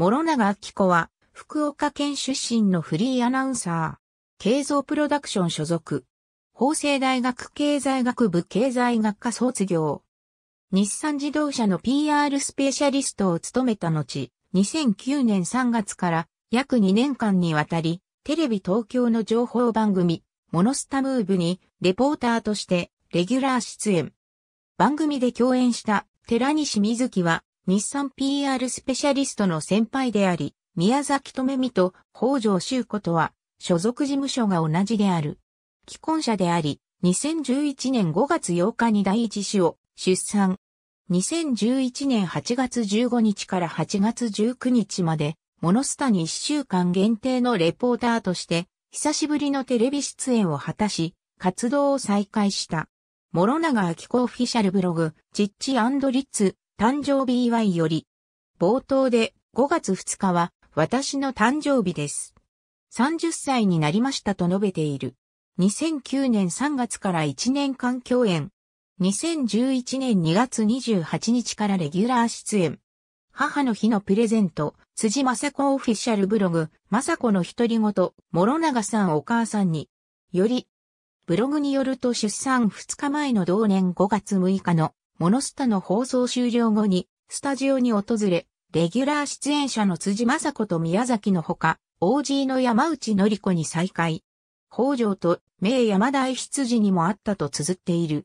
諸永明子は、福岡県出身のフリーアナウンサー、経像プロダクション所属、法政大学経済学部経済学科卒業。日産自動車の PR スペシャリストを務めた後、2009年3月から約2年間にわたり、テレビ東京の情報番組、モノスタムーブにレポーターとしてレギュラー出演。番組で共演した寺西瑞希は日産 PR スペシャリストの先輩であり、宮崎留美と北条修子とは、所属事務所が同じである。既婚者であり、2011年5月8日に第一子を出産。2011年8月15日から8月19日まで、モノスタに1週間限定のレポーターとして、久しぶりのテレビ出演を果たし、活動を再開した。諸長秋子オフィシャルブログ、チッチリッツ誕生日祝いより、冒頭で5月2日は私の誕生日です。30歳になりましたと述べている。2009年3月から1年間共演。2011年2月28日からレギュラー出演。母の日のプレゼント、辻雅子オフィシャルブログ、雅子の独り言、諸がさんお母さんに、より、ブログによると出産2日前の同年5月6日のモノスタの放送終了後に、スタジオに訪れ、レギュラー出演者の辻正子と宮崎のほか、OG の山内のり子に再会。北条と名山大羊にもあったと綴っている。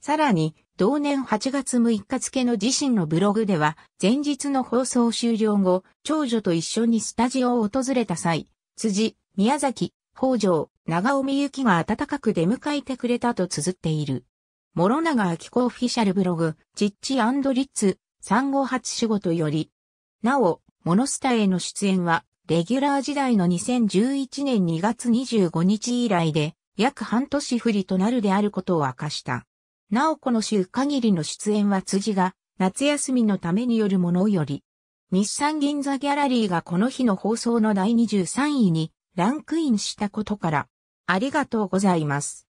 さらに、同年8月6日付の自身のブログでは、前日の放送終了後、長女と一緒にスタジオを訪れた際、辻、宮崎、北条、長尾美幸が温かく出迎えてくれたと綴っている。諸長明子オフィシャルブログ、チッチリッツ、産後初仕事より。なお、モノスタへの出演は、レギュラー時代の2011年2月25日以来で、約半年振りとなるであることを明かした。なおこの週限りの出演は辻が、夏休みのためによるものより。日産銀座ギャラリーがこの日の放送の第23位にランクインしたことから、ありがとうございます。